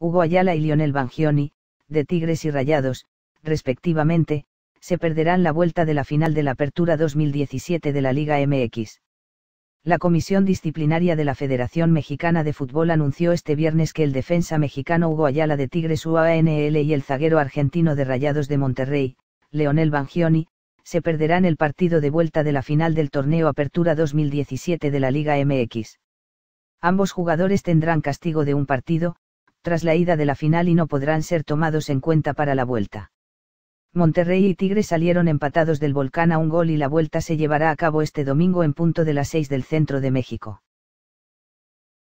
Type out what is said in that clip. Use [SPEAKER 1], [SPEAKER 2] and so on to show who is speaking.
[SPEAKER 1] Hugo Ayala y Lionel Bangioni, de Tigres y Rayados, respectivamente, se perderán la vuelta de la final de la Apertura 2017 de la Liga MX. La Comisión Disciplinaria de la Federación Mexicana de Fútbol anunció este viernes que el defensa mexicano Hugo Ayala de Tigres UANL y el zaguero argentino de Rayados de Monterrey, Leonel Bangioni, se perderán el partido de vuelta de la final del torneo Apertura 2017 de la Liga MX. Ambos jugadores tendrán castigo de un partido, tras la ida de la final y no podrán ser tomados en cuenta para la vuelta. Monterrey y Tigre salieron empatados del volcán a un gol y la vuelta se llevará a cabo este domingo en punto de las 6 del centro de México.